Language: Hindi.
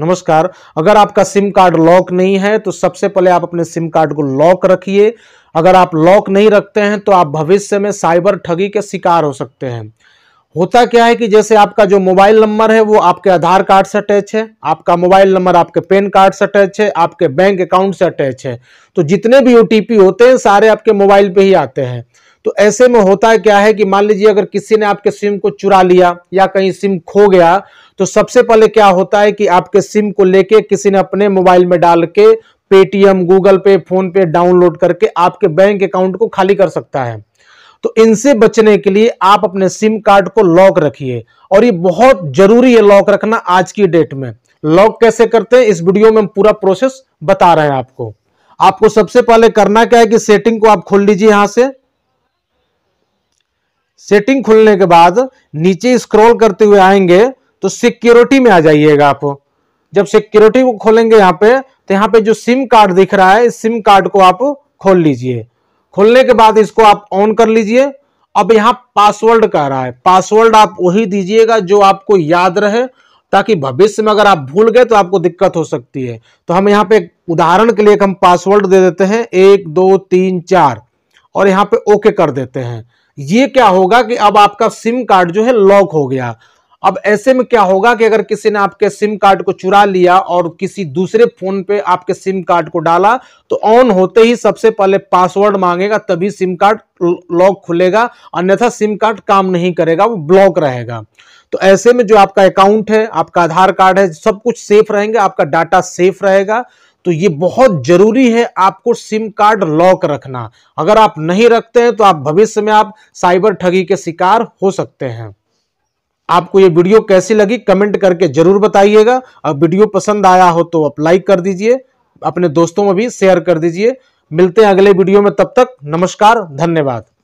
नमस्कार अगर आपका सिम कार्ड लॉक नहीं है तो सबसे पहले आप अपने सिम कार्ड को लॉक रखिए अगर आप लॉक नहीं रखते हैं तो आप भविष्य में साइबर ठगी के शिकार हो सकते हैं होता क्या है कि जैसे आपका जो मोबाइल नंबर है वो आपके आधार कार्ड से अटैच है आपका मोबाइल नंबर आपके पैन कार्ड से अटैच है आपके बैंक अकाउंट से अटैच है तो जितने भी ओ होते हैं सारे आपके मोबाइल पे ही आते हैं तो ऐसे में होता है क्या है कि मान लीजिए अगर किसी ने आपके सिम को चुरा लिया या कहीं सिम खो गया तो सबसे पहले क्या होता है कि आपके सिम को लेके किसी ने अपने मोबाइल में डाल के Paytm Google Pay PhonePe download करके आपके बैंक अकाउंट को खाली कर सकता है तो इनसे बचने के लिए आप अपने सिम कार्ड को लॉक रखिए और ये बहुत जरूरी है लॉक रखना आज की डेट में लॉक कैसे करते हैं इस वीडियो में हम पूरा प्रोसेस बता रहे हैं आपको आपको सबसे पहले करना क्या है कि सेटिंग को आप खोल लीजिए यहां से सेटिंग खुलने के बाद नीचे स्क्रॉल करते हुए आएंगे तो सिक्योरिटी में आ जाइएगा आप जब सिक्योरिटी को खोलेंगे यहाँ पे तो यहाँ पे जो सिम कार्ड दिख रहा है सिम कार्ड को आप खोल लीजिए खोलने के बाद इसको आप ऑन कर लीजिए अब यहाँ पासवर्ड कह रहा है पासवर्ड आप वही दीजिएगा जो आपको याद रहे ताकि भविष्य में अगर आप भूल गए तो आपको दिक्कत हो सकती है तो हम यहाँ पे उदाहरण के लिए हम पासवर्ड दे देते हैं एक दो तीन चार और यहाँ पे ओके कर देते हैं ये क्या होगा कि अब आपका सिम कार्ड जो है लॉक हो गया अब ऐसे में क्या होगा कि अगर किसी ने आपके सिम कार्ड को चुरा लिया और किसी दूसरे फोन पे आपके सिम कार्ड को डाला तो ऑन होते ही सबसे पहले पासवर्ड मांगेगा तभी सिम कार्ड लॉक खुलेगा अन्यथा सिम कार्ड काम नहीं करेगा वो ब्लॉक रहेगा तो ऐसे में जो आपका अकाउंट है आपका आधार कार्ड है सब कुछ सेफ रहेंगे आपका डाटा सेफ रहेगा तो ये बहुत जरूरी है आपको सिम कार्ड लॉक रखना अगर आप नहीं रखते हैं तो आप भविष्य में आप साइबर ठगी के शिकार हो सकते हैं आपको ये वीडियो कैसी लगी कमेंट करके जरूर बताइएगा और वीडियो पसंद आया हो तो आप लाइक कर दीजिए अपने दोस्तों में भी शेयर कर दीजिए मिलते हैं अगले वीडियो में तब तक नमस्कार धन्यवाद